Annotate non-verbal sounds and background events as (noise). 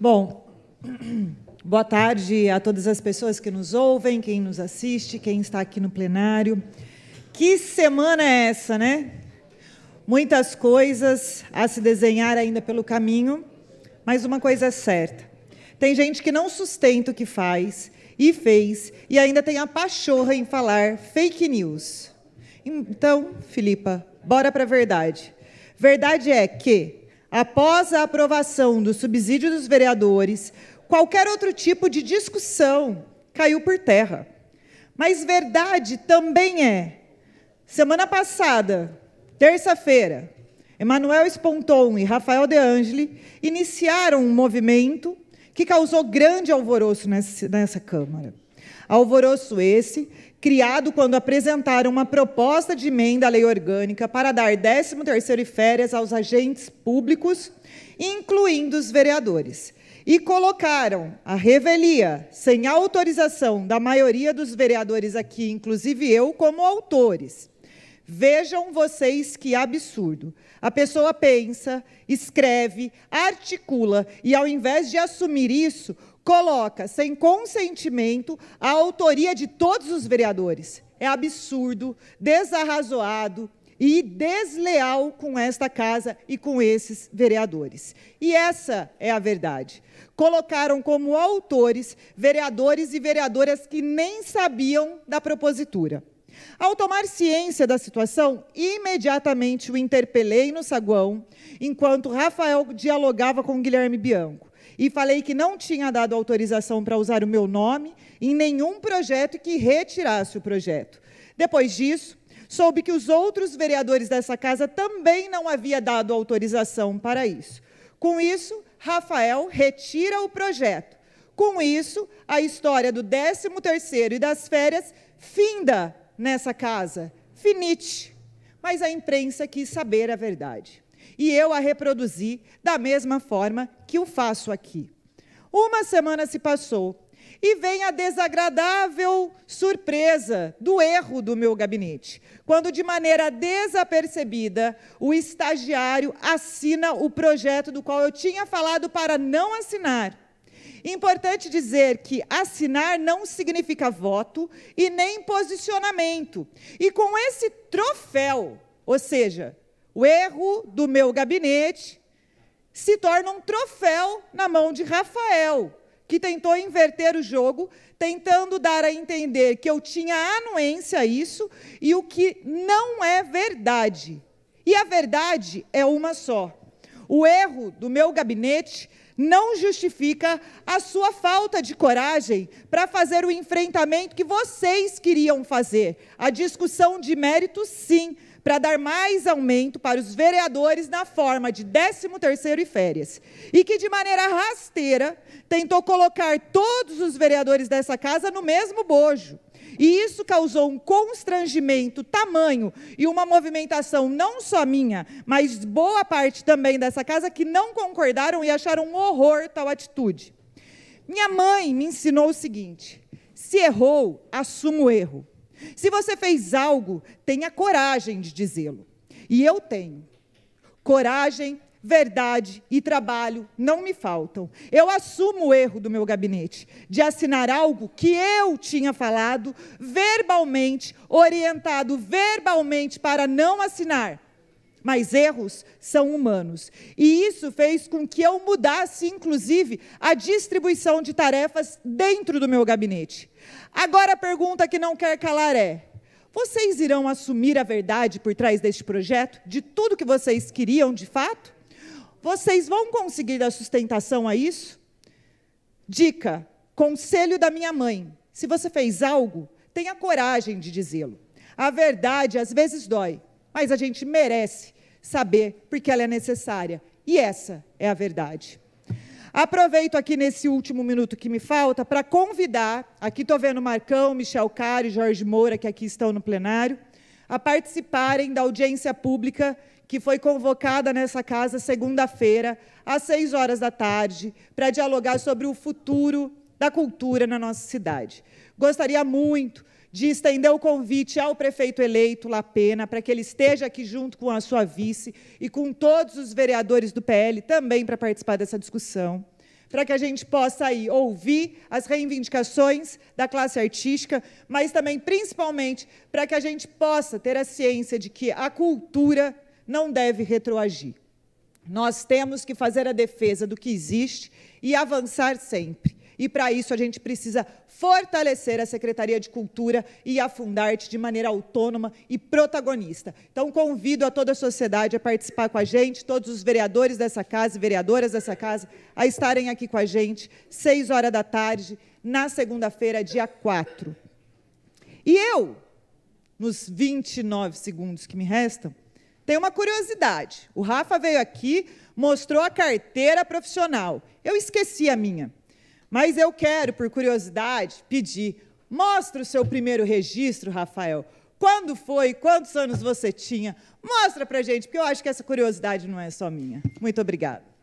Bom, (clears throat) boa tarde a todas as pessoas que nos ouvem, quem nos assiste, quem está aqui no plenário. Que semana é essa, né? Muitas coisas a se desenhar ainda pelo caminho, mas uma coisa é certa. Tem gente que não sustenta o que faz e fez e ainda tem a pachorra em falar fake news. Então, Filipa, bora para a verdade. Verdade é que após a aprovação do subsídio dos vereadores, qualquer outro tipo de discussão caiu por terra. Mas verdade também é. Semana passada, terça-feira, Emanuel Sponton e Rafael De Angeli iniciaram um movimento que causou grande alvoroço nessa, nessa Câmara. Alvoroço esse, criado quando apresentaram uma proposta de emenda à lei orgânica para dar 13º e férias aos agentes públicos, incluindo os vereadores, e colocaram a revelia, sem autorização da maioria dos vereadores aqui, inclusive eu, como autores. Vejam vocês que absurdo. A pessoa pensa, escreve, articula e, ao invés de assumir isso, coloca, sem consentimento, a autoria de todos os vereadores. É absurdo, desarrazoado e desleal com esta casa e com esses vereadores. E essa é a verdade. Colocaram como autores vereadores e vereadoras que nem sabiam da propositura. Ao tomar ciência da situação, imediatamente o interpelei no saguão, enquanto Rafael dialogava com Guilherme Bianco, e falei que não tinha dado autorização para usar o meu nome em nenhum projeto e que retirasse o projeto. Depois disso, soube que os outros vereadores dessa casa também não havia dado autorização para isso. Com isso, Rafael retira o projeto. Com isso, a história do 13º e das férias finda nessa casa? Finite. Mas a imprensa quis saber a verdade. E eu a reproduzi da mesma forma que o faço aqui. Uma semana se passou e vem a desagradável surpresa do erro do meu gabinete, quando, de maneira desapercebida, o estagiário assina o projeto do qual eu tinha falado para não assinar Importante dizer que assinar não significa voto e nem posicionamento. E com esse troféu, ou seja, o erro do meu gabinete se torna um troféu na mão de Rafael, que tentou inverter o jogo, tentando dar a entender que eu tinha anuência a isso e o que não é verdade. E a verdade é uma só. O erro do meu gabinete não justifica a sua falta de coragem para fazer o enfrentamento que vocês queriam fazer. A discussão de mérito, sim, para dar mais aumento para os vereadores na forma de 13º e férias. E que de maneira rasteira tentou colocar todos os vereadores dessa casa no mesmo bojo. E isso causou um constrangimento tamanho e uma movimentação não só minha, mas boa parte também dessa casa que não concordaram e acharam um horror tal atitude. Minha mãe me ensinou o seguinte: se errou, assuma o erro. Se você fez algo, tenha coragem de dizê-lo. E eu tenho coragem verdade e trabalho não me faltam. Eu assumo o erro do meu gabinete de assinar algo que eu tinha falado verbalmente, orientado verbalmente para não assinar. Mas erros são humanos. E isso fez com que eu mudasse, inclusive, a distribuição de tarefas dentro do meu gabinete. Agora a pergunta que não quer calar é: vocês irão assumir a verdade por trás deste projeto? De tudo que vocês queriam de fato? Vocês vão conseguir dar sustentação a isso? Dica: conselho da minha mãe. Se você fez algo, tenha coragem de dizê-lo. A verdade às vezes dói, mas a gente merece saber porque ela é necessária. E essa é a verdade. Aproveito aqui nesse último minuto que me falta para convidar, aqui estou vendo Marcão, Michel Caro e Jorge Moura, que aqui estão no plenário, a participarem da audiência pública que foi convocada nessa casa segunda-feira, às seis horas da tarde, para dialogar sobre o futuro da cultura na nossa cidade. Gostaria muito de estender o convite ao prefeito eleito Lapena para que ele esteja aqui junto com a sua vice e com todos os vereadores do PL também para participar dessa discussão, para que a gente possa aí ouvir as reivindicações da classe artística, mas também principalmente para que a gente possa ter a ciência de que a cultura não deve retroagir. Nós temos que fazer a defesa do que existe e avançar sempre. E para isso a gente precisa fortalecer a Secretaria de Cultura e a Fundarte de maneira autônoma e protagonista. Então convido a toda a sociedade a participar com a gente, todos os vereadores dessa casa e vereadoras dessa casa a estarem aqui com a gente, seis horas da tarde, na segunda-feira, dia 4. E eu, nos 29 segundos que me restam, tem uma curiosidade. O Rafa veio aqui, mostrou a carteira profissional. Eu esqueci a minha. Mas eu quero, por curiosidade, pedir. Mostra o seu primeiro registro, Rafael. Quando foi? Quantos anos você tinha? Mostra pra gente, porque eu acho que essa curiosidade não é só minha. Muito obrigada.